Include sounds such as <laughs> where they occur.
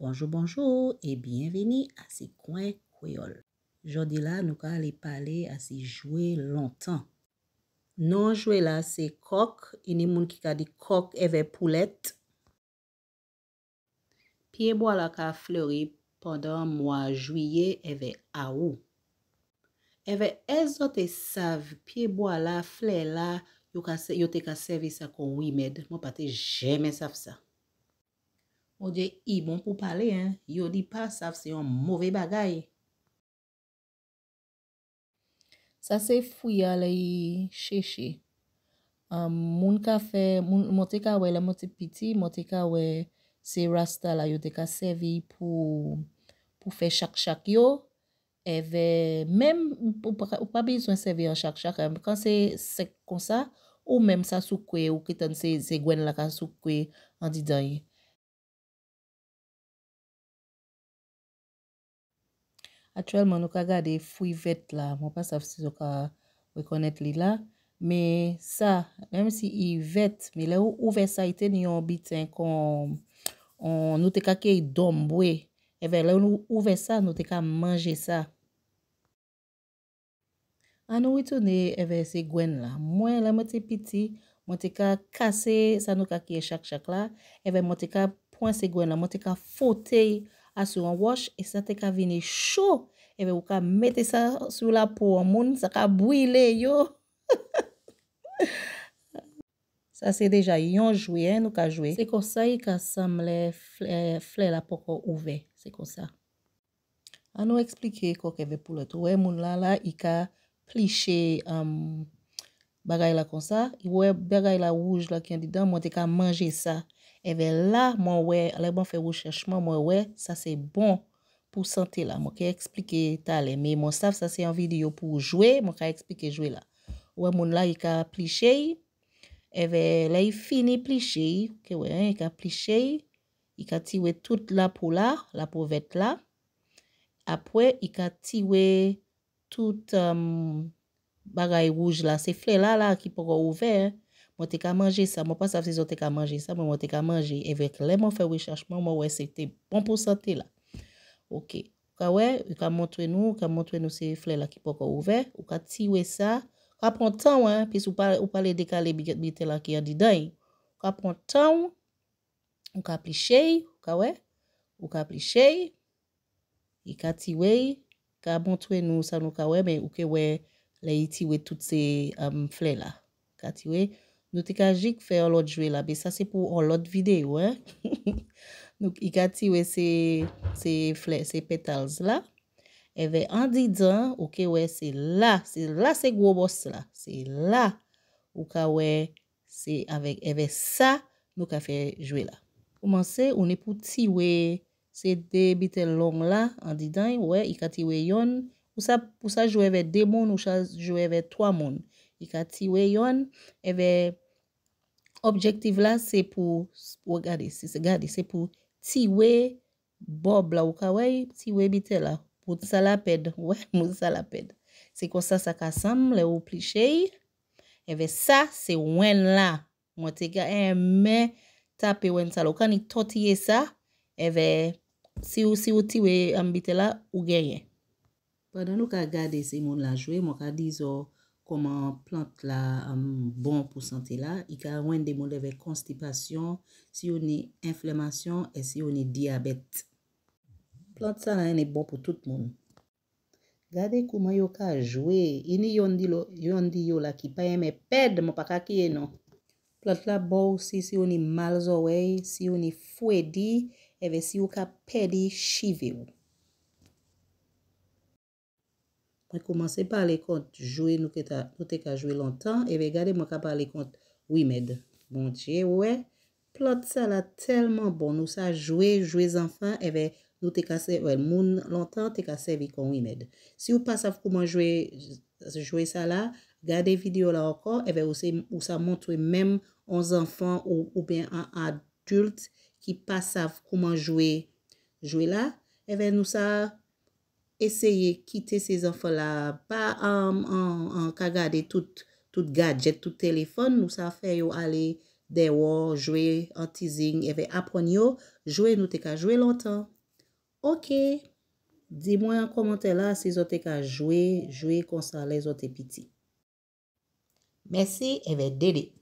Bonjou bonjou e bienveni a se kwen kweol. Jodi la nou ka li pale a se jwè lontan. Non jwè la se kok, inè moun ki ka di kok eve poulet. Piye bo la ka fleuri pandan mwa jwye eve a ou. Eve ezote sav piye bo la fle la yote ka sevi sa kon wimèd. Mwen pati jemè sav sa. Oje i bon pou pale, yo di pa saf se yon mouve bagay. Sa se fuyal e yi she she. Moun ka fe, moun mote ka we le mote piti, mote ka we se rasta la yo de ka sevi pou fe chak chak yo. E ve, mem, ou pa bizwen sevi an chak chak, kan se sek kon sa, ou mem sa soukwe ou ketan se gwen laka soukwe an didayi. Atwèlman nou ka gade fwi vet la. Mwen pa sav si zo ka wè konèt li la. Mè sa, mèm si i vet, mè lè ou ouve sa ite ni yon biten kon nou te kake yi dom bwe. E vè lè ou eh nou ouve sa nou te ka manje sa. An nou wè toune e eh vè se gwen la. Mwen la mwen te piti, mwen te ka kase sa nou kake yi chak chak la. E eh vè mwen te ka pon se gwen la, mwen te ka fotey. a sou an wash, e sa te ka vini chou, e ve ou ka mette sa sou la pou an moun, sa ka bouyle yo. <laughs> Sa se deja yon jouye, nou ka jouye. Se konsa yi e ka samle flè la pou kon ouve, se konsa. An nou explike kò ke ve pou lòt. Ou e moun la la, yi e ka plichè an moun. Bagay la kon sa. I wè, bagay la wouj la kyan didan. Mwen te ka manje sa. E vè la, mwen wè, alè mwen fè wou chèchman. Mwen wè, sa se bon pou sante la. Mwen ke eksplike talè. Men mwen sav sa se an video pou jwè. Mwen ke eksplike jwè la. Wè mwen la, i ka plichè. E vè, la i fini plichè. Ke wè, i ka plichè. I ka tiwè tout la pou la. La pou vet la. Apoè, i ka tiwè tout... Um, Bagay rouj la, se fle la la ki po ko ouve, mwen te ka manje sa. Mwen pa sav se zote ka manje sa, mwen mwen te ka manje. Evèk lè mwen fè wè chachman, mwen wè se te bon pou sante la. Ok, yon ka wè, yon ka montwè nou, yon ka montwè nou se fle la ki po ko ouve. Yon ka ti wè sa, yon ka prontan wè, pis yon pa le dekale bitè la ki yon di day. Yon ka prontan, yon ka plichè, yon ka wè, yon ka plichè, yon ka ti wè, yon ka montwè nou, sa nou ka wè, men yon ke wè. Le itiwe tout se um, fle la. Katiwe. Nou te ka jik fe olot jwe la. Be sa se pou olot vide ou. <laughs> Nou i katiwe se fle, se petals la. Eve an didan. Ou ke we se la. Se la se gwo bos la. Se la. Ou ka we se avek. Eve sa nou ka fe jwe la. Komanse ou ne pou tiwe se de bitel long la. An didan. Ou e i katiwe yon. Ou sa jou eve de moun, ou sa jou eve twa moun. Dika tiwe yon, eve objektiv la se pou tiwe bob la. Ou ka wey tiwe bitela. Ou salaped, <laughs> ou salaped. Se kon sa sa kasam le ou plishe. Eve sa se wen la. Mwate ga eme tape wen salo. Ou ka ni totye sa, eve si ou tiwe ambite la, ou genye. Pwadan nou ka gade se moun la jwe, moun ka dizo koman plant la bon pou sante la, i ka rwende moun devel konstipasyon, si yon ni enflamasyon, e si yon ni diabet. Plant sa la ene bon pou tout moun. Gade kouman yo ka jwe, ini yon di yo la ki paye me ped moun pa kakeye nou. Plant la bon si yon ni mal zo wey, si yon ni fwedi, e ve si yon ka pedi chive yon. mwen komanse pa ale kont jowe nou te ka jowe lontan, eve gade mwen ka pa ale kont wimed. Mwen chie, wè, plot sa la telman bon, nou sa jowe, jowe zanfan, eve nou te ka se, wè, moun lontan, te ka se vi kon wimed. Si wou pa sav koman jowe sa la, gade video la okon, eve wou sa montwe menm an zanfan ou ben an adult ki pa sav koman jowe la, eve nou sa jowe, Eseye kite se zon fola pa an kagade tout gadget, tout telefon nou sa feyo ale dewo, jwe, an tezing, eve apon yo, jwe nou te ka jwe lontan. Ok, di mwen an komante la se zon te ka jwe, jwe konsan le zon te piti. Mese eve dede.